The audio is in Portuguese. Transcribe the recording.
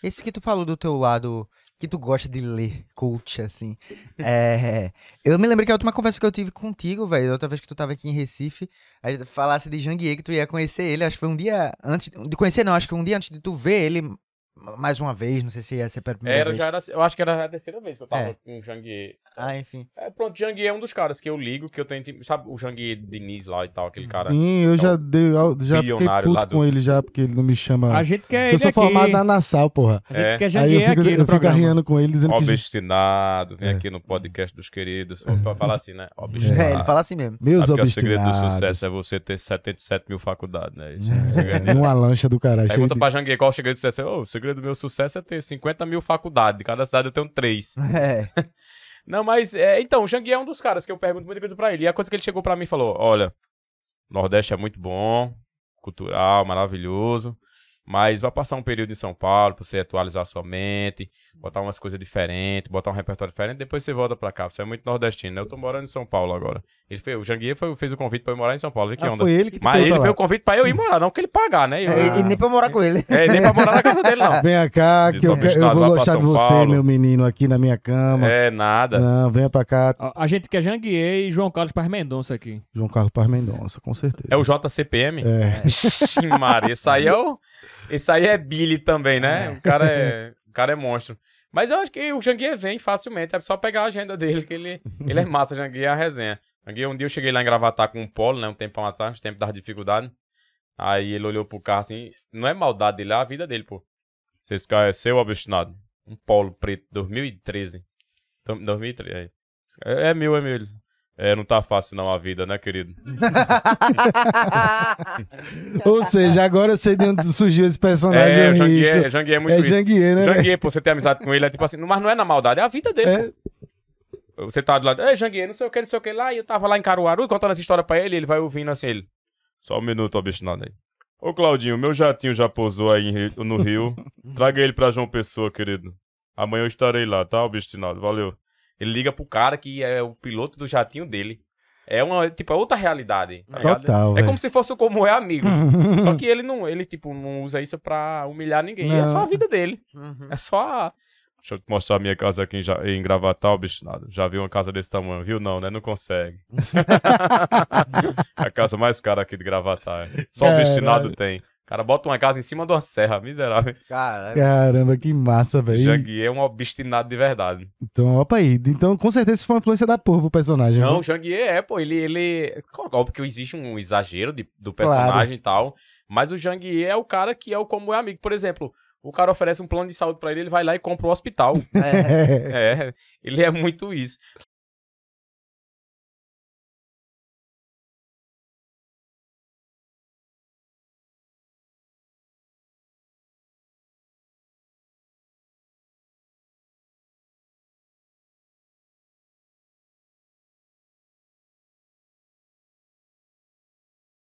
Esse que tu falou do teu lado que tu gosta de ler, coach, assim. É, eu me lembro que a última conversa que eu tive contigo, velho, outra vez que tu tava aqui em Recife, a gente falasse de Janguier, que tu ia conhecer ele, acho que foi um dia antes, de conhecer não, acho que um dia antes de tu ver ele mais uma vez, não sei se ia é a primeira era, vez. Já era, eu acho que era a terceira vez que eu tava é. com o Jangue. Então, ah, enfim. É, pronto, Jangue é um dos caras que eu ligo, que eu tento. Sabe o Jangue Diniz lá e tal, aquele cara. Sim, eu é já dei. Já fiquei puto do... com ele já, porque ele não me chama. A gente quer. Eu sou aqui. formado na Nassau, porra. A gente é. quer Jangue. Aí eu fico, aqui eu fico arriando com ele dizendo Obstinado, que... vem é. aqui no podcast dos queridos. vamos falar assim, né? Obstinado. É, ele fala assim mesmo. Meus sabe obstinados. É o segredo do sucesso é você ter 77 mil faculdades, né? Isso. É. Numa lancha do caralho. Pergunta pra Jangue qual o segredo do sucesso é. Ô, o segredo segredo do meu sucesso é ter 50 mil faculdades. Cada cidade eu tenho três. É. Não, mas. É, então, o Jang é um dos caras que eu pergunto muita coisa pra ele. E a coisa que ele chegou pra mim e falou: olha, Nordeste é muito bom, cultural, maravilhoso. Mas vai passar um período em São Paulo pra você atualizar sua mente, botar umas coisas diferentes, botar um repertório diferente, depois você volta pra cá. Você é muito nordestino, né? Eu tô morando em São Paulo agora. Ele foi, o Janguier foi, fez o convite pra eu morar em São Paulo. Vê que ah, onda. Foi ele que te Mas ele fez o convite pra eu ir morar, não que ele pagar, né? Eu, é, e nem pra eu morar com ele. É, nem pra morar na casa dele, não. Vem cá, que eu, eu vou gostar de você, Paulo. meu menino, aqui na minha cama. É, nada. Não, venha pra cá. A, gente quer Janguier e João Carlos Paz Mendonça aqui. João Carlos Paz Mendonça, com certeza. É o JCPM? É. Ixi, Maria, isso aí é o... Esse aí é Billy também, né? É. O cara é, o cara é monstro. Mas eu acho que o Janguia vem facilmente. É só pegar a agenda dele, que ele, ele é massa, Janguia é a resenha. Janguia, um dia eu cheguei lá em Gravatar com o Polo, né? Um tempão atrás, tempo das dificuldades. Aí ele olhou pro carro assim, não é maldade dele, é a vida dele, pô. Se esse carro é seu, obstinado. Um Polo preto, 2013. 2013, é. É meu, é meu. É, não tá fácil não a vida, né, querido? Ou seja, agora eu sei de onde surgiu esse personagem. É, o Janguier, é muito é Jangue, Janguier, né? Janguier, pô, você tem amizade com ele, é tipo assim, mas não é na maldade, é a vida dele. É. Pô. Você tá do lado, é, Janguier, não sei o que, não sei o que lá, e eu tava lá em Caruaru contando essa história pra ele, ele vai ouvindo assim, ele. Só um minuto, obstinado aí. Ô, Claudinho, meu jatinho já pousou aí no Rio. Traga ele pra João Pessoa, querido. Amanhã eu estarei lá, tá, obstinado? Valeu. Ele liga pro cara que é o piloto do jatinho dele. É uma, tipo, é outra realidade. Tá Total. É como se fosse como é amigo. só que ele não, ele, tipo, não usa isso pra humilhar ninguém. Não. É só a vida dele. Uhum. É só a... Deixa eu te mostrar a minha casa aqui em, em Gravatal, bicho. Nada. Já viu uma casa desse tamanho? Viu? Não, né? Não consegue. a casa mais cara aqui de Gravatal. Só é, um tem cara bota uma casa em cima de uma serra, miserável. Caramba, Caramba que massa, velho. Shang-Chi é um obstinado de verdade. Então, opa aí. Então, com certeza isso foi uma influência da porra pro personagem. Não, o shang é, pô, ele, ele... É óbvio que existe um exagero de, do personagem claro. e tal, mas o shang é o cara que é o como é amigo. Por exemplo, o cara oferece um plano de saúde para ele, ele vai lá e compra o hospital. É. é. Ele é muito isso.